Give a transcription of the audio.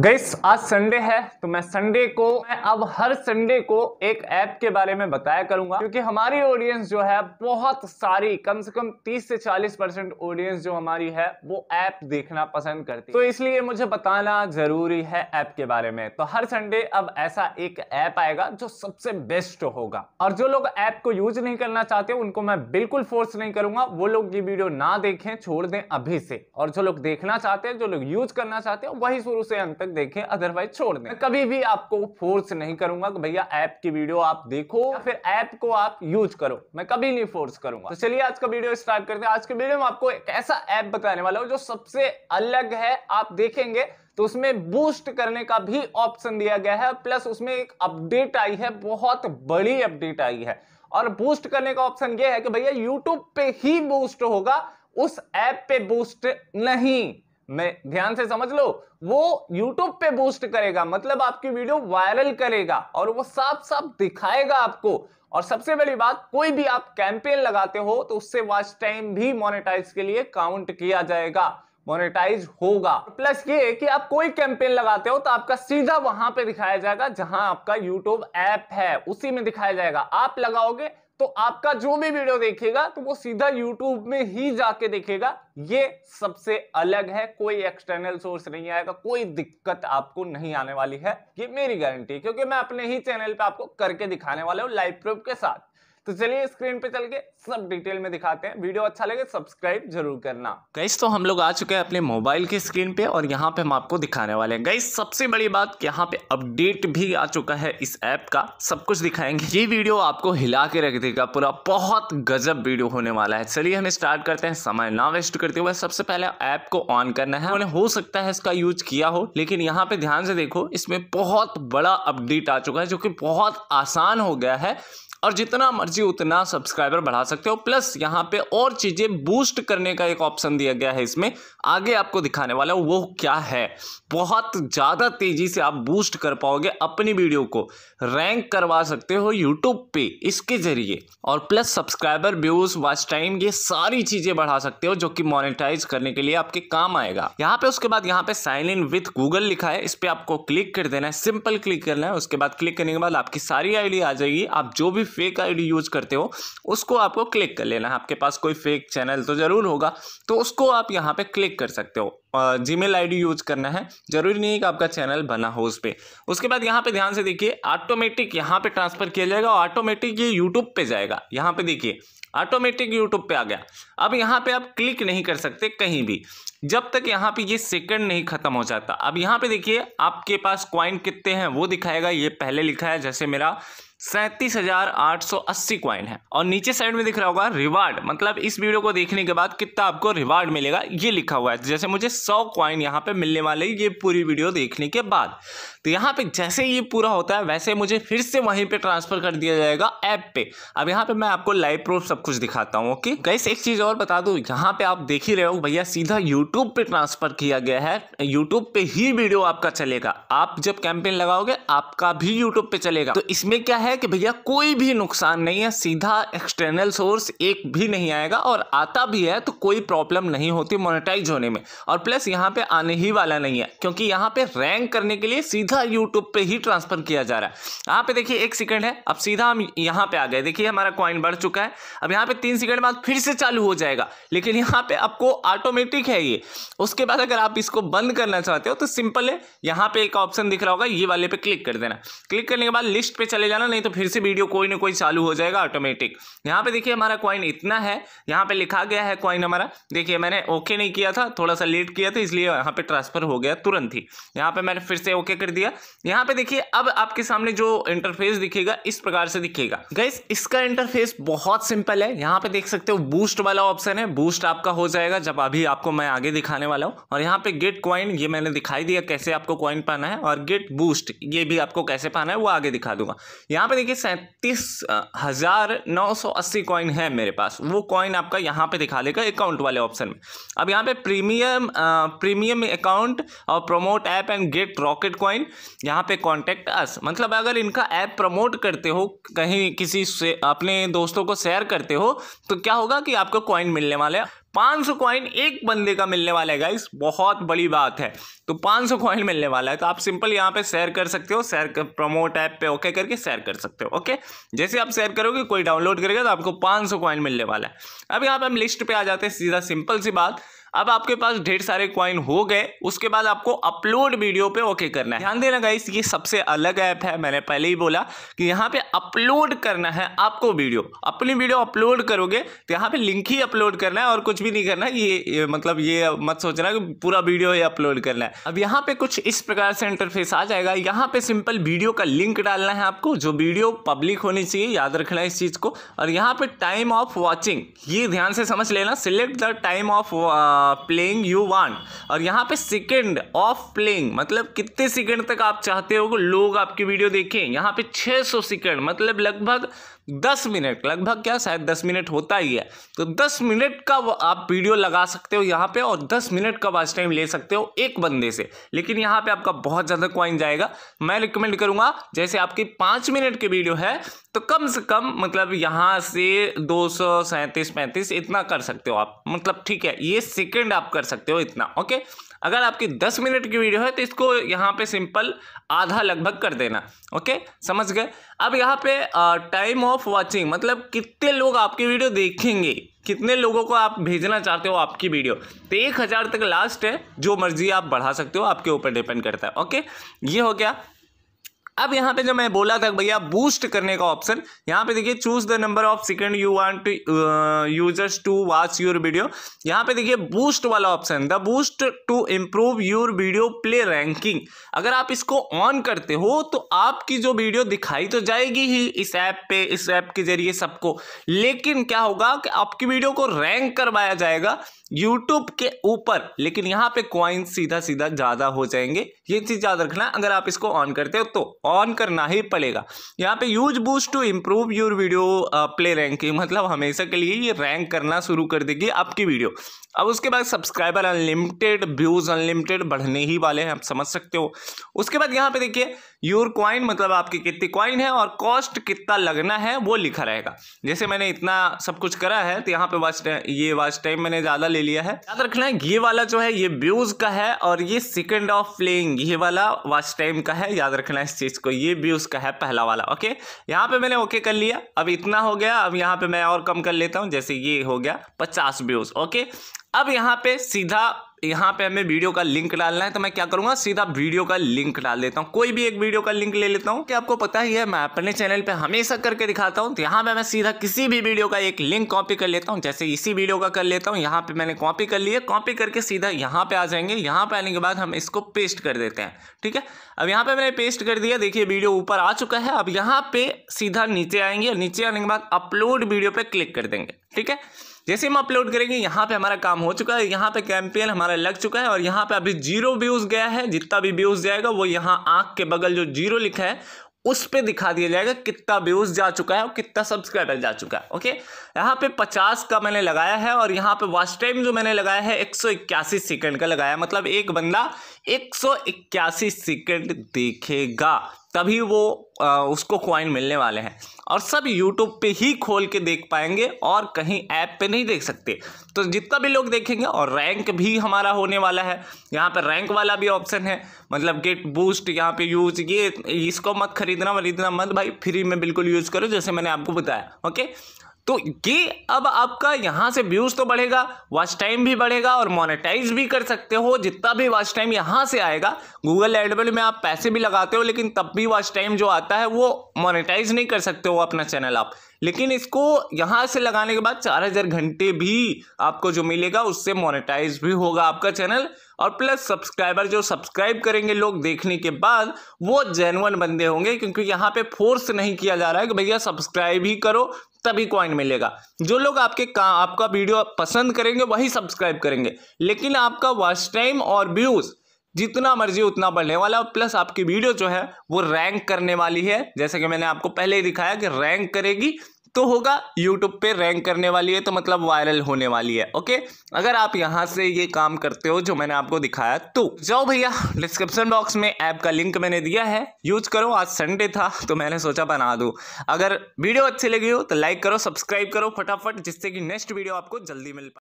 gas आज Sunday है तो मैं संडे को मैं अब हर संडे को एक ऐप के बारे में बताया करूंगा क्योंकि हमारी ऑडियंस जो है बहुत सारी कम से कम 30 से 40 परसेंट ऑडियंस जो हमारी है वो ऐप देखना पसंद करती है तो इसलिए मुझे बताना जरूरी है ऐप के बारे में तो हर संडे अब ऐसा एक ऐप आएगा जो सबसे बेस्ट होगा और जो लोग ऐप को यूज नहीं करना चाहते उनको मैं बिल्कुल फोर्स नहीं करूंगा वो लोग ये वीडियो ना देखें छोड़ दें अभी से और जो लोग देखना चाहते हैं जो लोग यूज करना चाहते हैं वही शुरू से अंत तक देखें अदरवाइज छोड़ दें कभी भी आपको फोर्स नहीं करूंगा कि भैया ऐप की वीडियो आप देखो फिर ऐप को आप यूज करो मैं कभी नहीं फोर्स करूंगा तो चलिए आज का वीडियो स्टार्ट करते हैं आज के वीडियो में आपको एक ऐसा ऐप बताने वाला हूँ जो सबसे अलग है आप देखेंगे तो उसमें बूस्ट करने का भी ऑप्शन दिया गया है प्लस उसमें एक अपडेट आई है बहुत बड़ी अपडेट आई है और बूस्ट करने का ऑप्शन यह है कि भैया यूट्यूब पे ही बूस्ट होगा उस ऐप पे बूस्ट नहीं मैं ध्यान से समझ लो वो YouTube पे बूस्ट करेगा मतलब आपकी वीडियो वायरल करेगा और वो साफ साफ दिखाएगा आपको और सबसे बड़ी बात कोई भी आप कैंपेन लगाते हो तो उससे वॉच टाइम भी मोनेटाइज के लिए काउंट किया जाएगा मोनेटाइज होगा प्लस ये कि आप कोई कैंपेन लगाते हो तो आपका सीधा वहां पे दिखाया जाएगा जहां आपका यूट्यूब ऐप है उसी में दिखाया जाएगा आप लगाओगे तो आपका जो भी वीडियो देखेगा तो वो सीधा यूट्यूब में ही जाके देखेगा ये सबसे अलग है कोई एक्सटर्नल सोर्स नहीं आएगा कोई दिक्कत आपको नहीं आने वाली है ये मेरी गारंटी है क्योंकि मैं अपने ही चैनल पे आपको करके दिखाने वाला हूँ लाइव प्रूफ के साथ तो चलिए स्क्रीन पे चल के सब डिटेल में दिखाते हैं वीडियो अच्छा लगे सब्सक्राइब जरूर करना गैस तो हम लोग आ चुके हैं अपने मोबाइल की स्क्रीन पे और यहाँ पे हम आपको दिखाने वाले हैं गैस सबसे बड़ी बात यहाँ पे अपडेट भी आ चुका है इस ऐप का सब कुछ दिखाएंगे ये वीडियो आपको हिला के रख देगा पूरा बहुत गजब वीडियो होने वाला है चलिए हम स्टार्ट करते हैं समय ना वेस्ट करते हुए सबसे पहले ऐप को ऑन करना है उन्हें हो सकता है इसका यूज किया हो लेकिन यहाँ पे ध्यान से देखो इसमें बहुत बड़ा अपडेट आ चुका है जो कि बहुत आसान हो गया है और जितना मर्जी उतना सब्सक्राइबर बढ़ा सकते हो प्लस यहाँ पे और चीज़ें बूस्ट करने का एक ऑप्शन दिया गया है इसमें आगे आपको दिखाने वाला वो क्या है बहुत ज़्यादा तेज़ी से आप बूस्ट कर पाओगे अपनी वीडियो को रैंक करवा सकते हो यूट्यूब पे इसके ज़रिए और plus subscriber views watch time ये सारी चीज़ें बढ़ा सकते हो जो कि मोनिटाइज करने के लिए आपके काम आएगा यहाँ पे उसके बाद यहाँ पे साइन इन विथ गूगल लिखा है इस पर आपको क्लिक कर देना है सिंपल क्लिक करना है उसके बाद क्लिक करने के बाद आपकी सारी आईडी आ जाएगी आप जो भी फेक आईडी यूज़ करते हो उसको आपको क्लिक कर लेना आपके पास कोई फेक चैनल तो ज़रूर होगा तो उसको आप यहाँ पे क्लिक कर सकते हो जी मेल आई यूज़ करना है ज़रूरी नहीं है कि आपका चैनल बना हो उस पर उसके बाद यहाँ पे ध्यान से देखिए ऑटोमेटिक यहाँ पे ट्रांसफ़र किया जाएगा और ऑटोमेटिक ये यूट्यूब पे जाएगा यहाँ पे देखिए ऑटोमेटिक यूट्यूब पे आ गया अब यहाँ पे आप क्लिक नहीं कर सकते कहीं भी जब तक यहाँ पे ये सेकंड नहीं ख़त्म हो जाता अब यहाँ पे देखिए आपके पास क्वाइन कितने हैं वो दिखाएगा ये पहले लिखा है जैसे मेरा सैंतीस हजार आठ सौ अस्सी क्वाइन है और नीचे साइड में दिख रहा होगा रिवार्ड मतलब इस वीडियो को देखने के बाद कितना आपको रिवार्ड मिलेगा ये लिखा हुआ है जैसे मुझे सौ क्वाइन यहाँ पे मिलने वाले ये पूरी वीडियो देखने के बाद तो यहाँ पे जैसे ये पूरा होता है वैसे मुझे फिर से वहीं पे ट्रांसफर कर दिया जाएगा ऐप पे अब यहाँ पे मैं आपको लाइव प्रूफ सब कुछ दिखाता हूँ ओके गैस एक चीज़ और बता दू यहाँ पे आप देख ही रहे हो भैया सीधा यूट्यूब पे ट्रांसफर किया गया है यूट्यूब पे ही वीडियो आपका चलेगा आप जब कैंपेन लगाओगे आपका भी यूट्यूब पे चलेगा तो इसमें क्या है है कि भैया कोई भी नुकसान नहीं है सीधा एक्सटर्नल सोर्स एक भी नहीं आएगा और आता भी है तो कोई प्रॉब्लम नहीं होती मोनेटाइज होने में और प्लस यहाँ पे आने ही वाला नहीं है क्योंकि यहाँ पे रैंक करने के लिए सीधा यूट्यूब पे ही ट्रांसफर किया जा रहा है यहाँ पे देखिए एक सेकेंड है अब सीधा हम यहाँ पे आ गए देखिए हमारा क्वाइन बढ़ चुका है अब यहाँ पे तीन सेकेंड बाद फिर से चालू हो जाएगा लेकिन यहाँ पे आपको ऑटोमेटिक है ये उसके बाद अगर आप इसको बंद करना चाहते हो तो सिंपल है यहाँ पे एक ऑप्शन दिख रहा होगा ये वाले पे क्लिक कर देना क्लिक करने के बाद लिस्ट पे चले जाना नहीं तो फिर से वीडियो कोई ना कोई चालू हो जाएगा ऑटोमेटिक यहाँ पे देखिए हमारा कॉइन इतना है यहाँ पे लिखा गया है कॉइन हमारा देखिए मैंने ओके नहीं किया था थोड़ा सा लेट किया था इसलिए यहाँ पे ट्रांसफर हो गया तुरंत ही यहाँ पे मैंने फिर से ओके कर दिया यहाँ पे देखिए अब आपके सामने जो इंटरफेस दिखेगा इस प्रकार से दिखेगा गैस इसका इंटरफेस बहुत सिंपल है यहाँ पे देख सकते हो बूस्ट वाला ऑप्शन है बूस्ट आपका हो जाएगा जब अभी आपको मैं आगे दिखाने वाला हूँ और यहाँ पे गेट क्वाइन ये मैंने दिखाई दिया कैसे आपको क्वाइन पाना है और गेट बूस्ट ये भी आपको कैसे पाना है वो आगे दिखा दूंगा यहाँ यहाँ पे देखिए सैंतीस हज़ार नौ सौ अस्सी कॉइन है मेरे पास वो कॉइन आपका यहाँ पे दिखा देगा अकाउंट वाले ऑप्शन में अब यहाँ पे प्रीमियम प्रीमियम अकाउंट और promote app and get rocket coin यहाँ पे कांटेक्ट अस मतलब अगर इनका ऐप प्रमोट करते हो कहीं किसी से अपने दोस्तों को शेयर करते हो तो क्या होगा कि आपको कॉइन मिलने वाले 500 कॉइन एक बंदे का मिलने वाला है गाइस बहुत बड़ी बात है तो 500 कॉइन मिलने वाला है तो आप सिंपल यहाँ पे शेयर कर सकते हो शेयर प्रमोट ऐप पे ओके करके शेयर कर सकते हो ओके जैसे आप शेयर करोगे कोई डाउनलोड करेगा तो आपको 500 कॉइन मिलने वाला है अब यहाँ पे हम लिस्ट पे आ जाते हैं सीधा सिंपल सी बात अब आपके पास ढेर सारे क्वाइन हो गए उसके बाद आपको अपलोड वीडियो पे ओके करना है ध्यान देना गाइस ये सबसे अलग ऐप है मैंने पहले ही बोला कि यहाँ पे अपलोड करना है आपको वीडियो अपनी वीडियो अपलोड करोगे तो यहाँ पे लिंक ही अपलोड करना है और कुछ भी नहीं करना है ये, ये मतलब ये मत सोचना कि पूरा वीडियो ही अपलोड करना है अब यहाँ पे कुछ इस प्रकार से इंटरफेस आ जाएगा यहाँ पे सिंपल वीडियो का लिंक डालना है आपको जो वीडियो पब्लिक होनी चाहिए याद रखना इस चीज़ को और यहाँ पे टाइम ऑफ वॉचिंग ये ध्यान से समझ लेना select the time of playing you want और यहाँ पे सेकेंड ऑफ प्लेइंग मतलब कितने सेकेंड तक आप चाहते हो कि लोग आपकी वीडियो देखें यहाँ पे 600 सौ सेकेंड मतलब लगभग 10 मिनट लगभग क्या शायद 10 मिनट होता ही है तो 10 मिनट का आप वीडियो लगा सकते हो यहाँ पे और 10 मिनट का वाच टाइम ले सकते हो एक बंदे से लेकिन यहाँ पे आपका बहुत ज़्यादा क्वाइन जाएगा मैं रिकमेंड करूँगा जैसे आपकी पाँच मिनट की वीडियो है तो कम से कम मतलब यहाँ से दो सौ सैंतीस पैंतीस इतना कर सकते हो आप मतलब ठीक है ये सेकंड आप कर सकते हो इतना ओके अगर आपकी दस मिनट की वीडियो है तो इसको यहाँ पे सिंपल आधा लगभग कर देना ओके समझ गए अब यहाँ पे टाइम ऑफ वाचिंग मतलब कितने लोग आपकी वीडियो देखेंगे कितने लोगों को आप भेजना चाहते हो आपकी वीडियो तो एक हज़ार तक लास्ट है जो मर्जी आप बढ़ा सकते हो आपके ऊपर डिपेंड करता है ओके ये हो गया अब यहाँ पे जो मैं बोला था भैया बूस्ट करने का ऑप्शन यहाँ पे देखिए choose the number of second you want users to watch your video यहाँ पे देखिए बूस्ट वाला option the boost to improve your video play ranking अगर आप इसको ऑन करते हो तो आपकी जो वीडियो दिखाई तो जाएगी ही इस ऐप पे इस ऐप के जरिए सबको लेकिन क्या होगा कि आपकी वीडियो को रैंक करवाया जाएगा यूट्यूब के ऊपर लेकिन यहाँ पे क्वाइन सीधा सीधा ज़्यादा हो जाएंगे ये चीज़ याद रखना अगर आप इसको ऑन करते हो तो ऑन करना ही पड़ेगा यहाँ पे use boost to improve your video play ranking मतलब हमेशा के लिए ये रैंक करना शुरू कर देगी आपकी वीडियो अब उसके बाद सब्सक्राइबर अनलिमिटेड व्यूज़ अनलिमिटेड बढ़ने ही वाले हैं आप समझ सकते हो उसके बाद यहाँ पे देखिए योर क्वाइन मतलब आपकी कितनी क्वाइन है और कॉस्ट कितना लगना है वो लिखा रहेगा जैसे मैंने इतना सब कुछ करा है तो यहाँ पे वाच ये वास्ट टाइम मैंने ज़्यादा ले लिया है याद रखना है ये वाला जो है ये ब्यूज का है और ये सेकेंड ऑफ प्लेइंग ये वाला वॉच टाइम का है याद रखना इस चीज को ये ब्यूज का है पहला वाला ओके यहाँ पे मैंने ओके कर लिया अब इतना हो गया अब यहाँ पे मैं और कम कर लेता हूँ जैसे ये हो गया पचास ब्यूज ओके अब यहाँ पे सीधा यहाँ पे हमें वीडियो का लिंक डालना है तो मैं क्या करूँगा सीधा वीडियो का लिंक डाल देता हूँ कोई भी एक वीडियो का लिंक ले लेता हूँ कि आपको पता ही है मैं अपने चैनल पर हमेशा करके दिखाता हूँ तो यहाँ पर मैं सीधा किसी भी वीडियो का एक लिंक कॉपी कर लेता हूँ जैसे इसी वीडियो का कर लेता हूँ यहाँ पर मैंने कॉपी कर लिया कॉपी करके सीधा यहाँ पर आ जाएंगे यहाँ पर आने के बाद हम इसको पेस्ट कर देते हैं ठीक है अब यहाँ पर मैंने पेस्ट कर दिया देखिए वीडियो ऊपर आ चुका है अब यहाँ पे सीधा नीचे आएंगे नीचे आने के बाद अपलोड वीडियो पर क्लिक कर देंगे ठीक है जैसे हम अपलोड करेंगे यहाँ पे हमारा काम हो चुका है यहाँ पे कैंपेन हमारा लग चुका है और यहाँ पे अभी जीरो व्यूज़ गया है जितना भी व्यूज़ जाएगा वो यहाँ आँख के बगल जो जीरो लिखा है उस पे दिखा दिया जाएगा कितना व्यूज जा चुका है और कितना सब्सक्राइबर जा चुका है ओके यहाँ पे 50 का मैंने लगाया है और यहाँ पे वॉच टाइम जो मैंने लगाया है एक सेकंड का लगाया मतलब एक बंदा एक सेकंड देखेगा तभी वो आ, उसको क्वाइन मिलने वाले हैं और सब यूट्यूब पे ही खोल के देख पाएंगे और कहीं ऐप पे नहीं देख सकते तो जितना भी लोग देखेंगे और रैंक भी हमारा होने वाला है यहाँ पर रैंक वाला भी ऑप्शन है मतलब गेट बूस्ट यहाँ पे यूज ये इसको मत खरीदना वरीदना मत भाई फ्री में बिल्कुल यूज़ करो जैसे मैंने आपको बताया ओके तो ये अब आपका यहाँ से व्यूज़ तो बढ़ेगा वॉच टाइम भी बढ़ेगा और मोनेटाइज भी कर सकते हो जितना भी वॉच टाइम यहाँ से आएगा गूगल एडबल में आप पैसे भी लगाते हो लेकिन तब भी वॉच टाइम जो आता है वो मोनेटाइज नहीं कर सकते हो अपना चैनल आप लेकिन इसको यहाँ से लगाने के बाद चार हज़ार घंटे भी आपको जो मिलेगा उससे मोनिटाइज भी होगा आपका चैनल और प्लस सब्सक्राइबर जो सब्सक्राइब करेंगे लोग देखने के बाद वो जेनवन बंदे होंगे क्योंकि यहाँ पे फोर्स नहीं किया जा रहा है कि भैया सब्सक्राइब ही करो तभी कॉइन मिलेगा जो लोग आपके का आपका वीडियो पसंद करेंगे वही सब्सक्राइब करेंगे लेकिन आपका वॉच टाइम और व्यूज़ जितना मर्जी उतना बढ़ने वाला प्लस आपकी वीडियो जो है वो रैंक करने वाली है जैसे कि मैंने आपको पहले ही दिखाया कि रैंक करेगी तो होगा यूट्यूब पे रैंक करने वाली है तो मतलब वायरल होने वाली है ओके अगर आप यहाँ से ये काम करते हो जो मैंने आपको दिखाया तो जाओ भैया डिस्क्रिप्शन बॉक्स में ऐप का लिंक मैंने दिया है यूज करो आज संडे था तो मैंने सोचा बना दू अगर वीडियो अच्छी लगी हो तो लाइक करो सब्सक्राइब करो फटाफट जिससे कि नेक्स्ट वीडियो आपको जल्दी मिल पाए